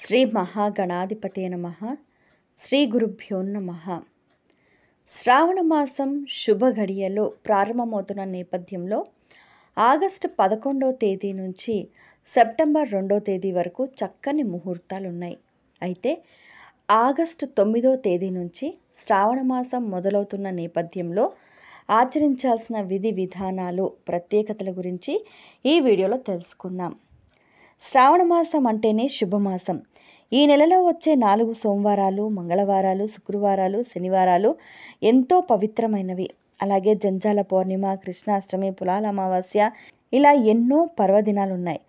శ్రీ మహాగణాధిపతే నమ శ్రీ గురుభ్యో నమ శ్రావణమాసం శుభ గడియలో ప్రారంభమవుతున్న నేపథ్యంలో ఆగస్టు పదకొండవ తేదీ నుంచి సెప్టెంబర్ రెండో తేదీ వరకు చక్కని ముహూర్తాలు ఉన్నాయి అయితే ఆగస్టు తొమ్మిదో తేదీ నుంచి శ్రావణమాసం మొదలవుతున్న నేపథ్యంలో ఆచరించాల్సిన విధి విధానాలు ప్రత్యేకతల గురించి ఈ వీడియోలో తెలుసుకుందాం శ్రావణ మాసం అంటేనే శుభమాసం ఈ నెలలో వచ్చే నాలుగు సోమవారాలు మంగళవారాలు శుక్రవారాలు శనివారాలు ఎంతో పవిత్రమైనవి అలాగే జంజాల పౌర్ణిమ కృష్ణాష్టమి పులాల అమావాస్య ఇలా ఎన్నో పర్వదినాలు ఉన్నాయి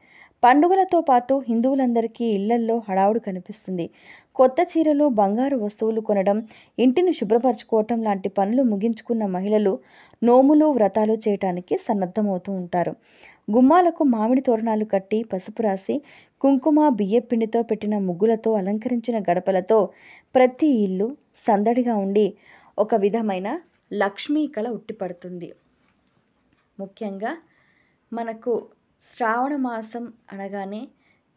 పండుగలతో పాటు హిందువులందరికీ ఇళ్లల్లో హడావుడు కనిపిస్తుంది కొత్త చీరలు బంగారు వస్తువులు కొనడం ఇంటిని శుభ్రపరచుకోవటం లాంటి పనులు ముగించుకున్న మహిళలు నోములు వ్రతాలు చేయటానికి సన్నద్ధమవుతూ ఉంటారు గుమ్మాలకు మామిడి తోరణాలు కట్టి పసుపు రాసి కుంకుమ బియ్యపిండితో పెట్టిన ముగ్గులతో అలంకరించిన గడపలతో ప్రతి ఇల్లు సందడిగా ఉండి ఒక విధమైన లక్ష్మీ కళ ఉట్టిపడుతుంది ముఖ్యంగా మనకు శ్రావణ మాసం అనగానే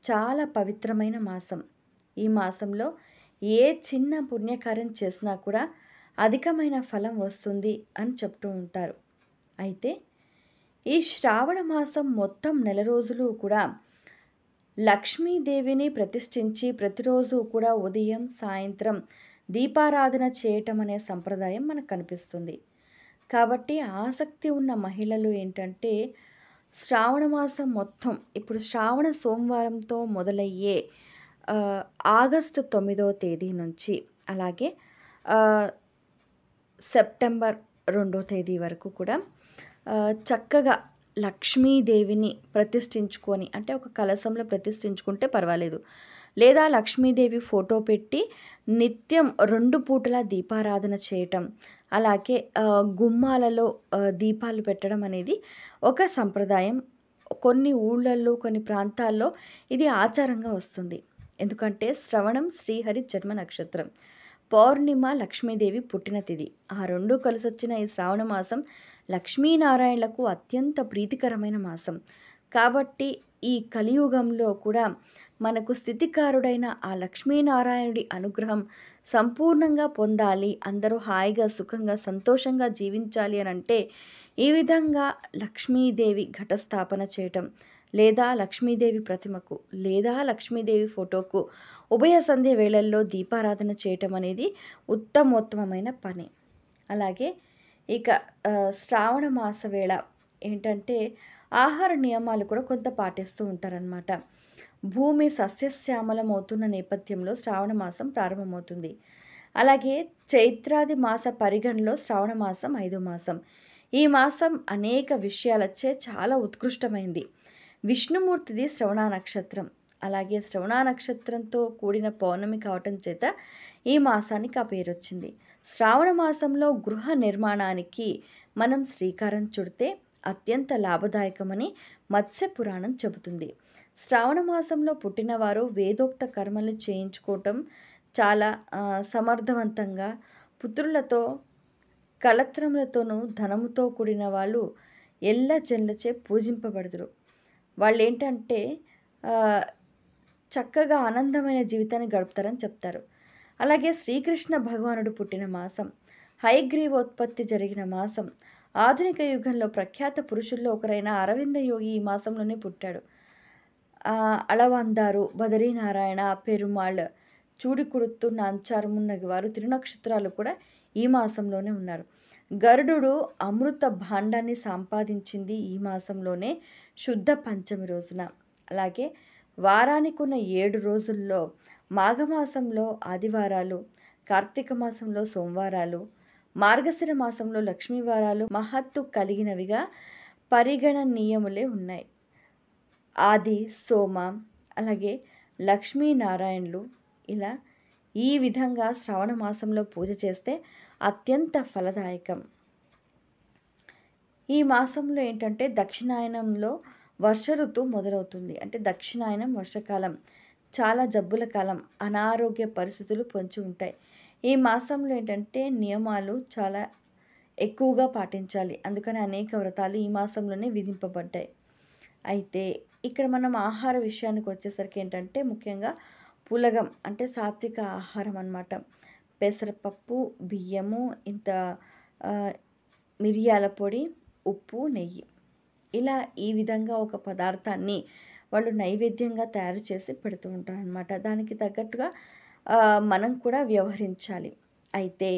చాలా పవిత్రమైన మాసం ఈ మాసంలో ఏ చిన్న పుణ్యకార్యం చేసినా కూడా అధికమైన ఫలం వస్తుంది అని చెప్తూ ఉంటారు అయితే ఈ శ్రావణ మాసం మొత్తం నెల రోజులు కూడా లక్ష్మీదేవిని ప్రతిష్ఠించి ప్రతిరోజు కూడా ఉదయం సాయంత్రం దీపారాధన చేయటం అనే సంప్రదాయం మనకు కనిపిస్తుంది కాబట్టి ఆసక్తి ఉన్న మహిళలు ఏంటంటే శ్రావణ మాసం మొత్తం ఇప్పుడు శ్రావణ సోమవారంతో మొదలయ్యే ఆగస్టు తొమ్మిదో తేదీ నుంచి అలాగే సెప్టెంబర్ రెండో తేదీ వరకు కూడా చక్కగా లక్ష్మీదేవిని ప్రతిష్ఠించుకొని అంటే ఒక కలశంలో ప్రతిష్ఠించుకుంటే పర్వాలేదు లేదా లక్ష్మీదేవి ఫోటో పెట్టి నిత్యం రెండు పూటల దీపారాధన చేయటం అలాగే గుమ్మాలలో దీపాలు పెట్టడం అనేది ఒక సంప్రదాయం కొన్ని ఊళ్ళల్లో కొన్ని ప్రాంతాల్లో ఇది ఆచారంగా వస్తుంది ఎందుకంటే శ్రవణం శ్రీహరి జన్మ నక్షత్రం పౌర్ణిమ లక్ష్మీదేవి పుట్టిన తిది ఆ రెండు కలిసొచ్చిన ఈ శ్రావణ మాసం లక్ష్మీనారాయణలకు అత్యంత ప్రీతికరమైన మాసం కాబట్టి ఈ కలియుగంలో కూడా మనకు స్థితికారుడైన ఆ లక్ష్మీనారాయణుడి అనుగ్రహం సంపూర్ణంగా పొందాలి అందరూ హాయిగా సుఖంగా సంతోషంగా జీవించాలి అని అంటే ఈ విధంగా లక్ష్మీదేవి ఘటస్థాపన చేయటం లేదా లక్ష్మీదేవి ప్రతిమకు లేదా లక్ష్మీదేవి ఫోటోకు ఉభయ సంధ్య వేళల్లో దీపారాధన చేయటం అనేది ఉత్తమోత్తమమైన పని అలాగే ఇక శ్రావణ మాస వేళ ఏంటంటే ఆహార నియమాలు కూడా కొంత పాటిస్తూ ఉంటారనమాట భూమి సస్యశ్యామలం అవుతున్న నేపథ్యంలో శ్రావణ మాసం ప్రారంభమవుతుంది అలాగే చైత్రాది మాస పరిగణలో శ్రావణ మాసం ఐదో మాసం ఈ మాసం అనేక విషయాలచ్చే చాలా ఉత్కృష్టమైంది విష్ణుమూర్తిది శ్రవణ నక్షత్రం అలాగే శ్రవణ నక్షత్రంతో కూడిన పౌర్ణమి కావటం చేత ఈ మాసానికి ఆ పేరు వచ్చింది శ్రావణ మాసంలో గృహ నిర్మాణానికి మనం శ్రీకారం చుడితే అత్యంత లాభదాయకమని మత్స్య పురాణం చెబుతుంది శ్రావణ మాసంలో పుట్టినవారు వేదోక్త కర్మలు చేయించుకోవటం చాలా సమర్థవంతంగా పుత్రులతో కళత్రములతోనూ ధనముతో కూడిన వాళ్ళు ఎల్ల జన్లచే పూజింపబడదురు వాళ్ళు ఏంటంటే చక్కగా ఆనందమైన జీవితాన్ని గడుపుతారని చెప్తారు అలాగే శ్రీకృష్ణ భగవానుడు పుట్టిన మాసం హైగ్రీవోత్పత్తి జరిగిన మాసం ఆధునిక యుగంలో ప్రఖ్యాత పురుషుల్లో ఒకరైన అరవింద యోగి ఈ మాసంలోనే పుట్టాడు అలవందారు బదరీనారాయణ పెరుమాళ్ చూడికుడుతు నాంచారు మున్నగి వారు తిరునక్షత్రాలు కూడా ఈ మాసంలోనే ఉన్నారు గరుడు అమృత భాండాన్ని సంపాదించింది ఈ మాసంలోనే శుద్ధ పంచమి రోజున అలాగే వారానికున్న ఏడు రోజుల్లో మాఘమాసంలో ఆదివారాలు కార్తీక మాసంలో సోమవారాలు మార్గశిర మాసంలో లక్ష్మీవారాలు మహత్తు కలిగినవిగా పరిగణనీయములే ఉన్నాయి ఆది సోమ అలాగే లక్ష్మీనారాయణులు ఇలా ఈ విధంగా శ్రవణ మాసంలో పూజ చేస్తే అత్యంత ఫలదాయకం ఈ మాసంలో ఏంటంటే దక్షిణాయనంలో వర్ష ఋతు మొదలవుతుంది అంటే దక్షిణాయనం వర్షకాలం చాలా జబ్బుల కాలం అనారోగ్య పరిస్థితులు పొంచి ఉంటాయి ఈ మాసంలో ఏంటంటే నియమాలు చాలా ఎక్కువగా పాటించాలి అందుకని అనేక వ్రతాలు ఈ మాసంలోనే విధింపబడ్డాయి అయితే ఇక్కడ మనం ఆహార విషయానికి వచ్చేసరికి ఏంటంటే ముఖ్యంగా పులగం అంటే సాత్విక ఆహారం అన్నమాట పెసరపప్పు బియ్యము ఇంత మిరియాల పొడి ఉప్పు నెయ్యి ఇలా ఈ విధంగా ఒక పదార్థాన్ని వాళ్ళు నైవేద్యంగా తయారు చేసి పెడుతూ ఉంటారనమాట దానికి తగ్గట్టుగా మనం కూడా వ్యవహరించాలి అయితే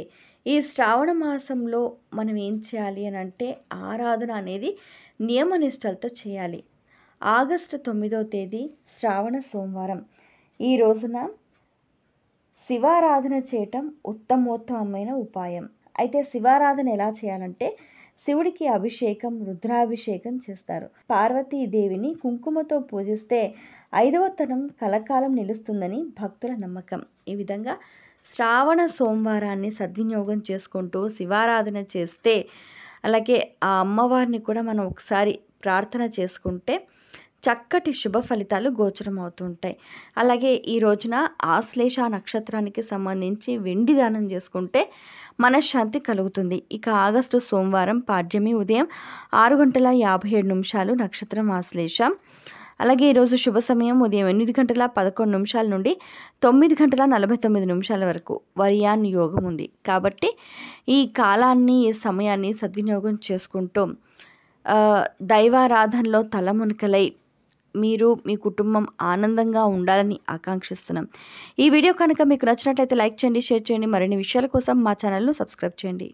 ఈ శ్రావణ మాసంలో మనం ఏం చేయాలి అని అంటే ఆరాధన అనేది నియమనిష్టలతో చేయాలి ఆగస్టు తొమ్మిదో తేదీ శ్రావణ సోమవారం ఈ రోజున శివారాధన చేయటం ఉత్తమోత్తమైన ఉపాయం అయితే శివారాధన ఎలా చేయాలంటే శివుడికి అభిషేకం రుద్రాభిషేకం చేస్తారు పార్వతీదేవిని కుంకుమతో పూజిస్తే ఐదవతనం కలకాలం నిలుస్తుందని భక్తుల నమ్మకం ఈ విధంగా శ్రావణ సోమవారాన్ని సద్వినియోగం చేసుకుంటూ శివారాధన చేస్తే అలాగే ఆ అమ్మవారిని కూడా మనం ఒకసారి ప్రార్థన చేసుకుంటే చక్కటి శుభ ఫలితాలు గోచరం అవుతుంటాయి అలాగే ఈ రోజున ఆశ్లేష నక్షత్రానికి సంబంధించి వెండి దానం చేసుకుంటే మనశ్శాంతి కలుగుతుంది ఇక ఆగస్టు సోమవారం పాడ్యమి ఉదయం ఆరు గంటల యాభై ఏడు నిమిషాలు నక్షత్రం ఆశ్లేష అలాగే ఈరోజు శుభ సమయం ఉదయం ఎనిమిది గంటల పదకొండు నిమిషాల నుండి తొమ్మిది గంటల నలభై తొమ్మిది నిమిషాల వరకు వరియాన్ యోగం ఉంది కాబట్టి ఈ కాలాన్ని ఈ సమయాన్ని సద్వినియోగం చేసుకుంటూ దైవారాధనలో తలమునకలై మీరు మీ కుటుంబం ఆనందంగా ఉండాలని ఆకాంక్షిస్తున్నాం ఈ వీడియో కనుక మీకు నచ్చినట్లయితే లైక్ చేయండి షేర్ చేయండి మరిన్ని విషయాల కోసం మా ఛానల్ను సబ్స్క్రైబ్ చేయండి